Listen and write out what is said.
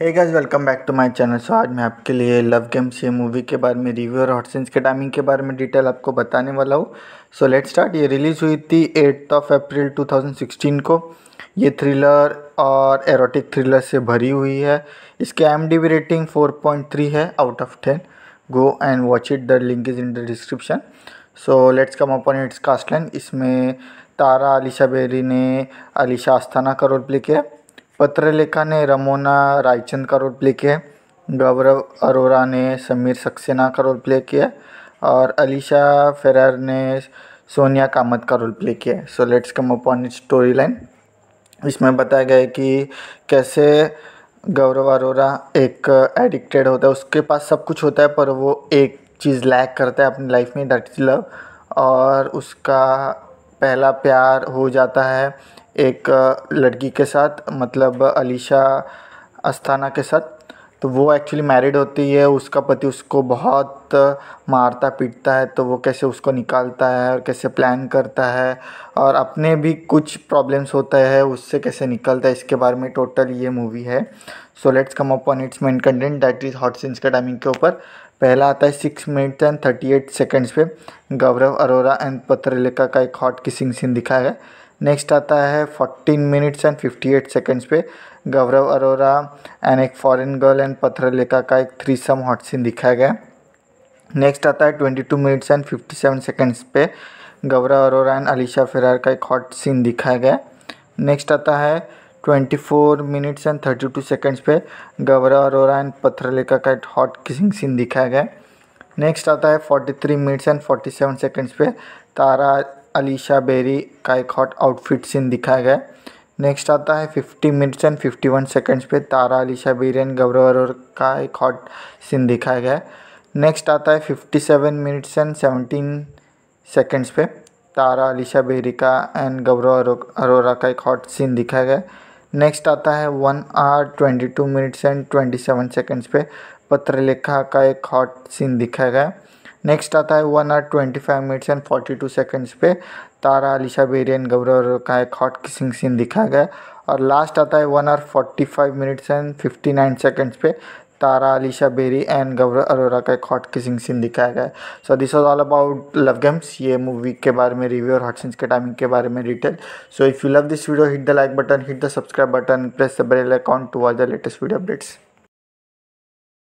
है guys welcome back to my channel so आज मैं आपके लिए लव गेम्स ये मूवी के बारे में रिव्यू और हॉटसेंस के टाइमिंग के बारे में डिटेल आपको बताने वाला हूँ सो लेट स्टार्ट ये रिलीज़ हुई थी एट्थ ऑफ अप्रैल 2016 को ये थ्रिलर और एरोटिक थ्रिलर से भरी हुई है इसके एम रेटिंग फोर है out of ten go and watch it the link is in the description so let's come upon its cast line इसमें तारा अलीशा बेरी ने अलीशा आस्थाना का रोल प्ले किया पत्रलेखा ने रमोना रायचंद का रोल प्ले किया गौरव अरोरा ने समीर सक्सेना का रोल प्ले किया और अलीशा फेरर ने सोनिया कामत का रोल प्ले किया है so let's come upon story line इसमें बताया गया है कि कैसे गौरव अरोरा एक एडिक्टेड होता है उसके पास सब कुछ होता है पर वो एक चीज़ लैक करता है अपनी लाइफ में दैट इज़ लव और उसका पहला प्यार हो जाता है एक लड़की के साथ मतलब अलीशा अस्थाना के साथ तो वो एक्चुअली मैरिड होती है उसका पति उसको बहुत मारता पीटता है तो वो कैसे उसको निकालता है और कैसे प्लान करता है और अपने भी कुछ प्रॉब्लम्स होता है उससे कैसे निकलता है इसके बारे में टोटल ये मूवी है so let's come up on its main content that is hot scenes का टाइमिंग के ऊपर पहला आता है six minute and thirty eight seconds पे गौरव अरोरा एंड पत्रलेखा का एक हॉट किसिंग सीन दिखाया है नेक्स्ट आता है fourteen minutes and fifty eight seconds पे गौरव अरोरा एंड एक फॉरेन गर्ल एंड लेखा का एक थ्री सम हॉट सीन दिखाया गया नेक्स्ट आता है twenty two minutes and fifty seven seconds पे गौरव अरोरा एंड अलीशा फिरार का एक हॉट सीन दिखाया गया नेक्स्ट आता है twenty four minutes and thirty two seconds पे गौरव अरोरा एंड लेखा का एक हॉट किसिंग सीन दिखाया गया नेक्स्ट आता है forty three minutes and forty seven seconds पे तारा अलीशा बेरी का एक हॉट आउटफिट सीन दिखाया गया नेक्स्ट आता है fifty minutes and fifty one seconds पे तारा अलीशा बेरी एंड गौरव अरोर का एक हॉट सीन दिखाया गया नेक्स्ट आता है fifty seven minutes and seventeen seconds पे तारा अलीशा बेरी का एंड गौरव अरोरा का एक हॉट सीन दिखाया गया नेक्स्ट आता है one hour twenty two minutes and twenty seven seconds पे पत्रलेखा का एक हॉट सीन दिखाया गया नेक्स्ट आता है one hour twenty five minutes and forty two seconds पे तारा अलीशा बेरियन गौरव का एक हॉट किसिंग सीन दिखाया गया और लास्ट आता है one hour forty five minutes and fifty nine seconds पे तारा अलीशा बेरी एंड गौरव अरोरा का एक हॉट किसिंग सीन दिखाया गया so this was all about love games ये मूवी के बारे में रिव्यू और हॉट सीन्स के टाइमिंग के बारे में detail so if you love this video hit the like button hit the subscribe button press the bell account to watch the latest video updates